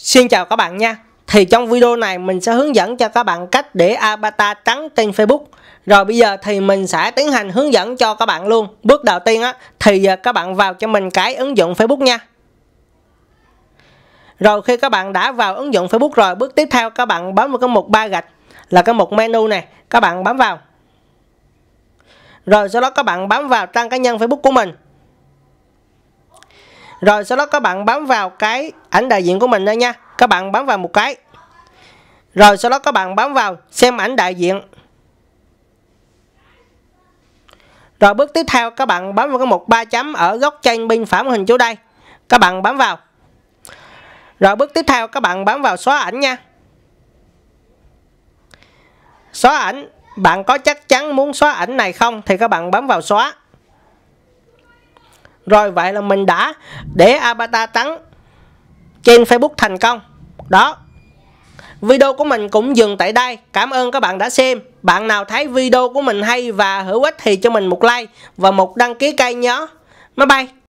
Xin chào các bạn nha Thì trong video này mình sẽ hướng dẫn cho các bạn cách để avatar trắng trên Facebook Rồi bây giờ thì mình sẽ tiến hành hướng dẫn cho các bạn luôn Bước đầu tiên á thì các bạn vào cho mình cái ứng dụng Facebook nha Rồi khi các bạn đã vào ứng dụng Facebook rồi Bước tiếp theo các bạn bấm vào cái mục ba gạch Là cái mục menu này Các bạn bấm vào Rồi sau đó các bạn bấm vào trang cá nhân Facebook của mình rồi sau đó các bạn bấm vào cái ảnh đại diện của mình đây nha các bạn bấm vào một cái rồi sau đó các bạn bấm vào xem ảnh đại diện rồi bước tiếp theo các bạn bấm vào cái mục ba chấm ở góc trên bên phải màn hình chỗ đây các bạn bấm vào rồi bước tiếp theo các bạn bấm vào xóa ảnh nha xóa ảnh bạn có chắc chắn muốn xóa ảnh này không thì các bạn bấm vào xóa rồi vậy là mình đã để avatar trắng trên Facebook thành công đó video của mình cũng dừng tại đây cảm ơn các bạn đã xem bạn nào thấy video của mình hay và hữu ích thì cho mình một like và một đăng ký kênh nhé bye bye